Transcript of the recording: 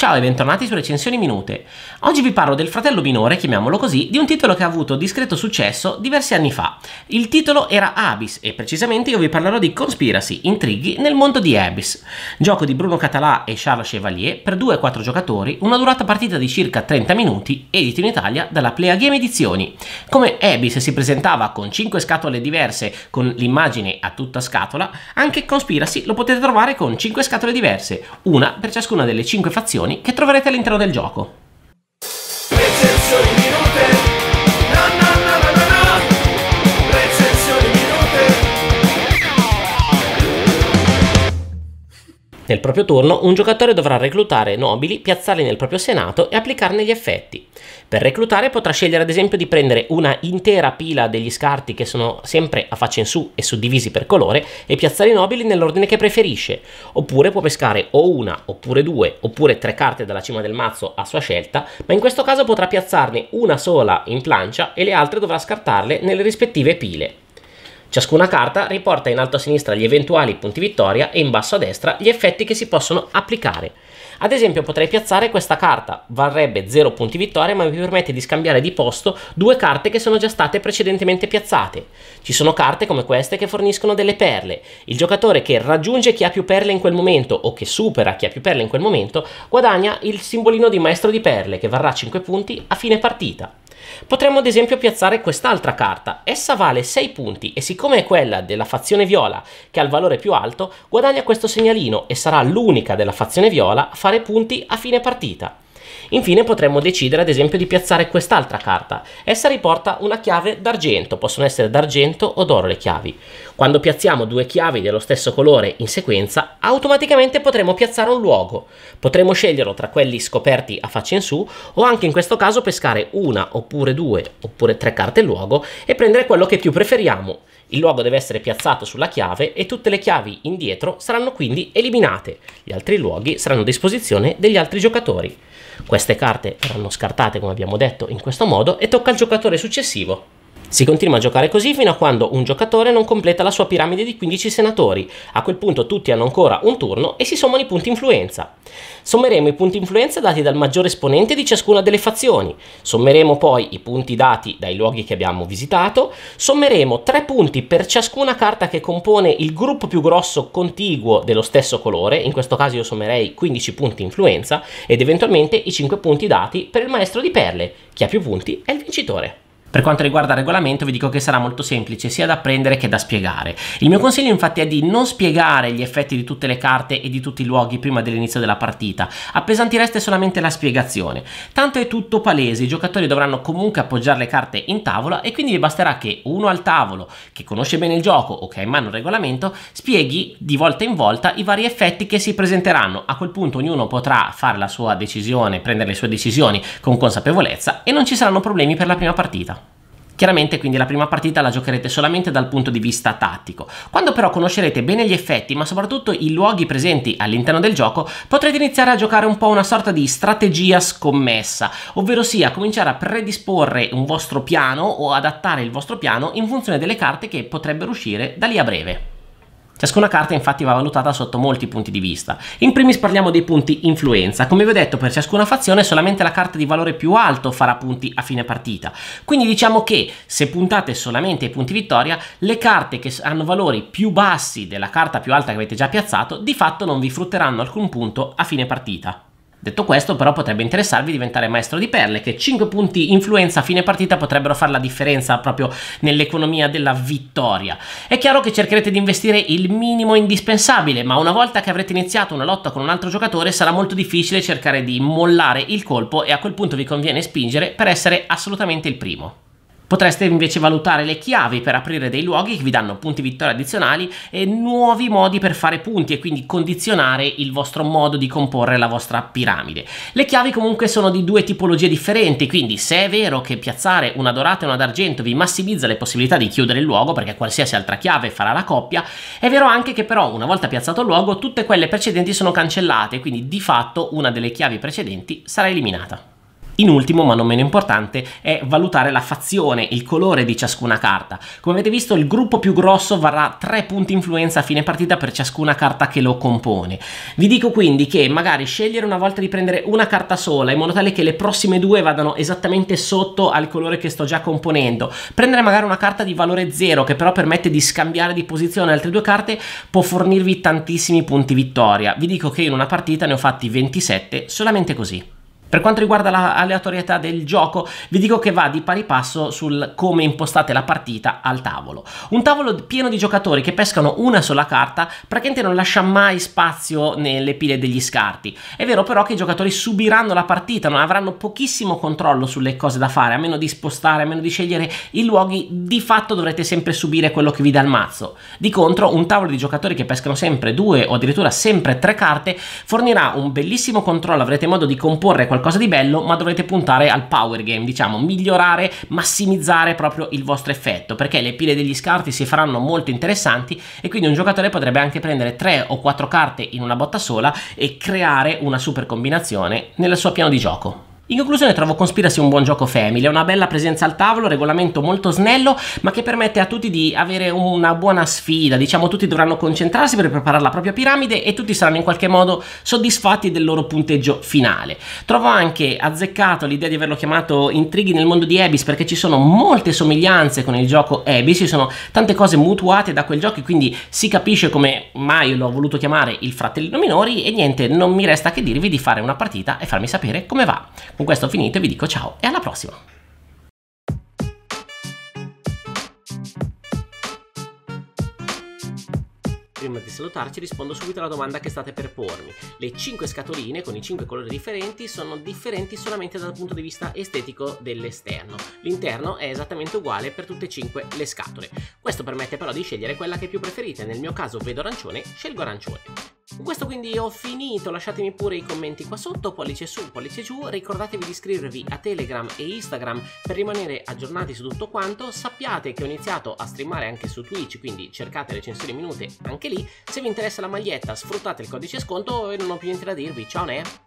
Ciao e bentornati su Recensioni Minute. Oggi vi parlo del fratello minore, chiamiamolo così, di un titolo che ha avuto discreto successo diversi anni fa. Il titolo era Abyss e precisamente io vi parlerò di Conspiracy, intrighi nel mondo di Abyss. Gioco di Bruno Català e Charles Chevalier per 2 4 giocatori, una durata partita di circa 30 minuti, edito in Italia dalla Plea Game Edizioni. Come Abyss si presentava con 5 scatole diverse con l'immagine a tutta scatola, anche Conspiracy lo potete trovare con 5 scatole diverse, una per ciascuna delle 5 fazioni che troverete all'interno del gioco. Nel proprio turno un giocatore dovrà reclutare nobili, piazzarli nel proprio senato e applicarne gli effetti. Per reclutare potrà scegliere ad esempio di prendere una intera pila degli scarti che sono sempre a faccia in su e suddivisi per colore e piazzare i nobili nell'ordine che preferisce, oppure può pescare o una, oppure due, oppure tre carte dalla cima del mazzo a sua scelta, ma in questo caso potrà piazzarne una sola in plancia e le altre dovrà scartarle nelle rispettive pile. Ciascuna carta riporta in alto a sinistra gli eventuali punti vittoria e in basso a destra gli effetti che si possono applicare. Ad esempio potrei piazzare questa carta, varrebbe 0 punti vittoria ma mi permette di scambiare di posto due carte che sono già state precedentemente piazzate. Ci sono carte come queste che forniscono delle perle. Il giocatore che raggiunge chi ha più perle in quel momento o che supera chi ha più perle in quel momento guadagna il simbolino di maestro di perle che varrà 5 punti a fine partita. Potremmo ad esempio piazzare quest'altra carta, essa vale 6 punti e siccome è quella della fazione viola che ha il valore più alto, guadagna questo segnalino e sarà l'unica della fazione viola a fare punti a fine partita. Infine potremmo decidere ad esempio di piazzare quest'altra carta. Essa riporta una chiave d'argento, possono essere d'argento o d'oro le chiavi. Quando piazziamo due chiavi dello stesso colore in sequenza, automaticamente potremo piazzare un luogo. Potremmo sceglierlo tra quelli scoperti a faccia in su o anche in questo caso pescare una oppure due oppure tre carte luogo e prendere quello che più preferiamo. Il luogo deve essere piazzato sulla chiave e tutte le chiavi indietro saranno quindi eliminate. Gli altri luoghi saranno a disposizione degli altri giocatori. Queste carte verranno scartate, come abbiamo detto, in questo modo e tocca al giocatore successivo si continua a giocare così fino a quando un giocatore non completa la sua piramide di 15 senatori. A quel punto tutti hanno ancora un turno e si sommano i punti influenza. Sommeremo i punti influenza dati dal maggiore esponente di ciascuna delle fazioni. Sommeremo poi i punti dati dai luoghi che abbiamo visitato. Sommeremo 3 punti per ciascuna carta che compone il gruppo più grosso contiguo dello stesso colore. In questo caso io sommerei 15 punti influenza ed eventualmente i 5 punti dati per il maestro di perle. Chi ha più punti è il vincitore. Per quanto riguarda il regolamento vi dico che sarà molto semplice sia da apprendere che da spiegare. Il mio consiglio infatti è di non spiegare gli effetti di tutte le carte e di tutti i luoghi prima dell'inizio della partita, appesantireste solamente la spiegazione. Tanto è tutto palese, i giocatori dovranno comunque appoggiare le carte in tavola e quindi vi basterà che uno al tavolo, che conosce bene il gioco o che ha in mano il regolamento, spieghi di volta in volta i vari effetti che si presenteranno. A quel punto ognuno potrà fare la sua decisione, prendere le sue decisioni con consapevolezza e non ci saranno problemi per la prima partita. Chiaramente quindi la prima partita la giocherete solamente dal punto di vista tattico. Quando però conoscerete bene gli effetti, ma soprattutto i luoghi presenti all'interno del gioco, potrete iniziare a giocare un po' una sorta di strategia scommessa, ovvero sia cominciare a predisporre un vostro piano o adattare il vostro piano in funzione delle carte che potrebbero uscire da lì a breve. Ciascuna carta infatti va valutata sotto molti punti di vista. In primis parliamo dei punti influenza. Come vi ho detto per ciascuna fazione solamente la carta di valore più alto farà punti a fine partita. Quindi diciamo che se puntate solamente ai punti vittoria, le carte che hanno valori più bassi della carta più alta che avete già piazzato di fatto non vi frutteranno alcun punto a fine partita. Detto questo, però, potrebbe interessarvi diventare maestro di perle, che 5 punti influenza a fine partita potrebbero fare la differenza proprio nell'economia della vittoria. È chiaro che cercherete di investire il minimo indispensabile, ma una volta che avrete iniziato una lotta con un altro giocatore sarà molto difficile cercare di mollare il colpo e a quel punto vi conviene spingere per essere assolutamente il primo. Potreste invece valutare le chiavi per aprire dei luoghi che vi danno punti vittoria addizionali e nuovi modi per fare punti e quindi condizionare il vostro modo di comporre la vostra piramide. Le chiavi comunque sono di due tipologie differenti, quindi se è vero che piazzare una dorata e una d'argento vi massimizza le possibilità di chiudere il luogo perché qualsiasi altra chiave farà la coppia, è vero anche che però una volta piazzato il luogo tutte quelle precedenti sono cancellate, quindi di fatto una delle chiavi precedenti sarà eliminata. In ultimo, ma non meno importante, è valutare la fazione, il colore di ciascuna carta. Come avete visto, il gruppo più grosso varrà 3 punti influenza a fine partita per ciascuna carta che lo compone. Vi dico quindi che magari scegliere una volta di prendere una carta sola in modo tale che le prossime due vadano esattamente sotto al colore che sto già componendo. Prendere magari una carta di valore 0 che però permette di scambiare di posizione altre due carte può fornirvi tantissimi punti vittoria. Vi dico che in una partita ne ho fatti 27 solamente così. Per quanto riguarda l'aleatorietà del gioco, vi dico che va di pari passo sul come impostate la partita al tavolo. Un tavolo pieno di giocatori che pescano una sola carta praticamente non lascia mai spazio nelle pile degli scarti. È vero però che i giocatori subiranno la partita, non avranno pochissimo controllo sulle cose da fare, a meno di spostare, a meno di scegliere i luoghi, di fatto dovrete sempre subire quello che vi dà il mazzo. Di contro, un tavolo di giocatori che pescano sempre due o addirittura sempre tre carte fornirà un bellissimo controllo, avrete modo di comporre qualcosa qualcosa di bello, ma dovrete puntare al power game, diciamo, migliorare, massimizzare proprio il vostro effetto, perché le pile degli scarti si faranno molto interessanti e quindi un giocatore potrebbe anche prendere 3 o 4 carte in una botta sola e creare una super combinazione nel suo piano di gioco. In conclusione trovo Conspiracy un buon gioco family, è una bella presenza al tavolo, regolamento molto snello, ma che permette a tutti di avere una buona sfida, diciamo tutti dovranno concentrarsi per preparare la propria piramide e tutti saranno in qualche modo soddisfatti del loro punteggio finale. Trovo anche azzeccato l'idea di averlo chiamato Intrighi nel mondo di Abyss perché ci sono molte somiglianze con il gioco Abyss, ci sono tante cose mutuate da quel gioco e quindi si capisce come mai l'ho voluto chiamare il fratellino minori e niente, non mi resta che dirvi di fare una partita e farmi sapere come va. Con questo ho finito e vi dico ciao e alla prossima! Prima di salutarci rispondo subito alla domanda che state per pormi. Le 5 scatoline con i 5 colori differenti sono differenti solamente dal punto di vista estetico dell'esterno. L'interno è esattamente uguale per tutte e 5 le scatole. Questo permette però di scegliere quella che più preferite, nel mio caso vedo arancione, scelgo arancione. Con questo quindi ho finito, lasciatemi pure i commenti qua sotto, pollice su, pollice giù, ricordatevi di iscrivervi a Telegram e Instagram per rimanere aggiornati su tutto quanto, sappiate che ho iniziato a streamare anche su Twitch, quindi cercate recensioni minute anche lì. Se vi interessa la maglietta sfruttate il codice sconto e non ho più niente da dirvi. Ciao ne!